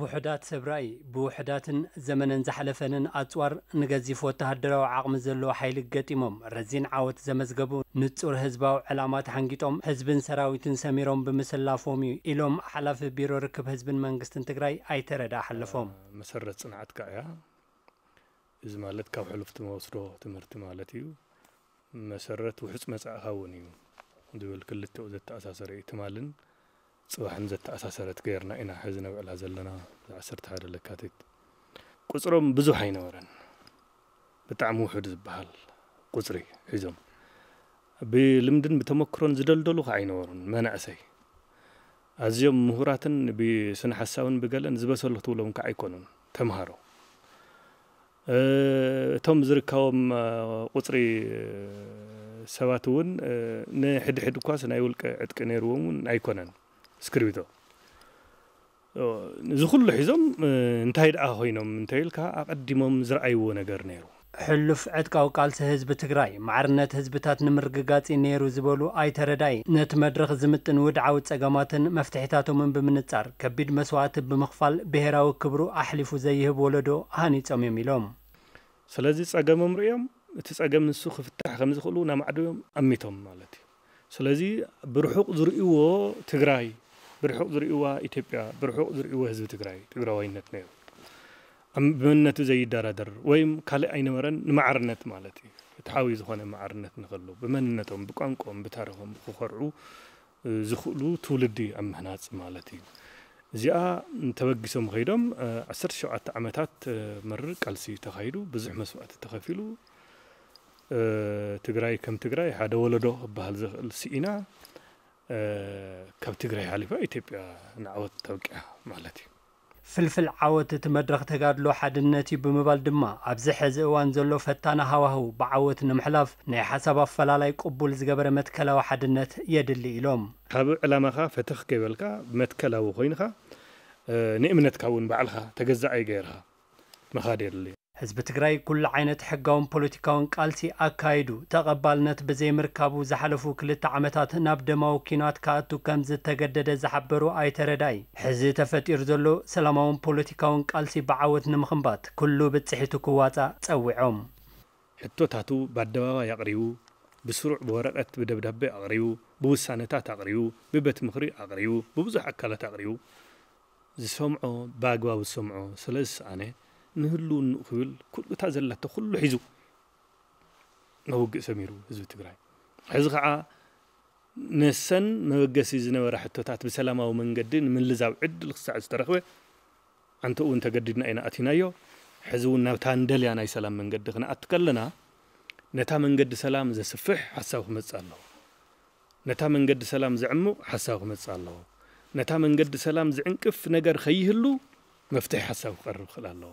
ውሕዳት ሰብራይ ብውሕዳትን ዘመነን ዝሓለፈንን ኣፅዋር ንገዚፍ ወተሃደራዊ ዓቕሚ ዘለዎ ሓይሊ ገጢሞም ረዚን ዓወት ዘመዝገቡ ንጹር ህዝባዊ ዕላማ ተሓንጊጦም ህዝብን ሰራዊትን ሰሚሮም ብምስላፎም እዩ ኢሎም ሓላፊ ቢሮ ርክብ ህዝብን መንግስትን ትግራይ ኣይተረዳ ሓለፎም መሰረት ፅንዓትካ እያ እዚ ማለት ካብ ሕሉፍ ትመወስዶ ትምህርቲ ማለት እዩ መሰረት ውሑፅ መጻእኻ እውን እዩ ዝብል ክልተ ዘተኣሳሰረ እዩ ትማልን ፅባሕን ዘተኣሳሰረት ገይርና ኢና ሕዚ ነብዕላ ዘለና ዓሰርተ ሓደ ለካቲት ቁፅሮም ብዙሕ ኣይነበረን ብጣዕሚ ውሑድ ዝበሃል ቁፅሪ ሒዞም ብልምድን ብተመክሮን ዝደልደሉ ከዓ ኣይነበሩን መናእሰይ ኣዝዮም ምሁራትን ብስነ ሓሳብን ብገለን ዝበሰሉ ክትብሎም ከዓ ኣይኮኑን ተምሃሮ እቶም ዝርከቦም ቁፅሪ ሰባት እውን ንሕድሕድ ኳስ ናይ ውልቀ ዕጥቂ ነይርዎም እውን ኣይኮነን እስክርቢቶ ዝኹሉ ሒዞም እንታይ ደኣ ኮይኖም እንተይ ኢልካ ኣቐዲሞም ዝረኣይዎ ነገር ነይሩ ሕሉፍ ዕጥቃዊ ቃልሲ ህዝቢ ትግራይ ማዕርነት ህዝብታት ንምርግጋጺ ነይሩ ዝበሉ ኣይተረዳይ ነቲ መድረኽ ዝምጥን ውድዓዊ ጸገማትን መፍትሒታቶምን ብምንጻር ከቢድ መስዋዕቲ ብምኽፋል ብሄራዊ ክብሩ ኣሕሊፉ ዘይህብ ወለዶ ሃኒፆም እዮም ኢሎም ስለዚ ጸገሞም ርእዮም እቲ ጸገም ንሱ ክፍታሕ ከም ዝኽእሉ ናማዕድዮም ኣሚቶም ማለት እዩ ስለዚ ብርሑቕ ዝርእይዎ ትግራይ ብርሑቕ ዝርእዋ ኢትዮጵያ ብርሑቕ ዝርእዋ ህዝቢ ትግራይ ትግራዋይነት ነይሩ ብመንነቱ ዘይደራደር ወይም ካልእ ኣይነበረን ንማዕርነት ማለት እዩ ፍትሓዊ ዝኾነ ማዕርነት ንኸሉ ብመንነቶም ብቋንቋኦም ብታሪኮም ክኮርዑ ዝኽእሉ ትውልዲ ኣብ ምህናፅ ማለት እዩ እዚኣ ተበጊሶም ከይዶም 17 ዓመታት መርር ቃልሲ ተኻይዱ ብዙሕ መስዋዕቲ ተኸፊሉ ትግራይ ከም ትግራይ ሓደ ወለዶ ክበሃል ዝኽእል ስኢና ካብ ትግራይ ሓሊፋ ኢትዮጵያ ንዓወት ተብቅያ ማለት እዩ ፍልፍል ዓወት እቲ መድረኽ ተጋድሎ ሓድነት እዩ ብምባል ድማ ኣብዚ ሕዚ እዋን ዘሎ ፈታነ ሃዋህው ብዓወት ንምሕላፍ ናይ ሓሳብ ኣፈላላይ ቅቡል ዝገበረ መትከላዊ ሓድነት የድሊ ኢሎም ካብ ዕላማኻ ፈትኽ ከይበልካ መትከላዊ ኮይንካ ንእምነትካ እውን ባዕልኻ ተገዛኣይ ገይርካ ምኻድ የድሊ حزب تقرأي كل عينة حقاون بوليتيكاون قالتي أكايدو تقبالنات بزي مركابو زحلفو كل التعامتات نابد موكينات كاتو كمز تقدد زحبرو أي ترداي حزي تفت إرزولو سلامون بوليتيكاون قالتي بعوت نمخنبات كلو بتسحيتو كواتا تسويعوم حتو تاتو بادبابا يقريو بسرع بورقت بدبدب أغريو بوسانتات أغريو ببت مخري أغريو ببزح أكالة أغريو زي سمعو باقوا وسمعو سلس أنا ንህልውንኡ ክብል ኩሉ እታ ዘላቶ ኩሉ ሒዙ መውግእ ሰሚሩ ህዝቢ ትግራይ ሕዚ ከዓ ነሰን መበገሲ ዝነበረ ሕቶታት ብሰላማዊ መንገዲ ንምልዛብ ዕድል ክሳዕ ዝተረኽበ ኣንተ እውን ተገዲድና ኢና ኣትናዮ ሕዚ እውን ናብታ ንደልያ ናይ ሰላም መንገዲ ክንኣቱ ከለና ነታ መንገዲ ሰላም ዘስፍሕ ሓሳብ ክመፅእ ኣለዎ ነታ መንገዲ ሰላም ዘዕሙቕ ሓሳብ ክመፅእ ኣለዎ ነታ መንገዲ ሰላም ዝዕንቅፍ ነገር ከይህሉ መፍትሒ ሓሳብ ክቐርብ ክእል ኣለዎ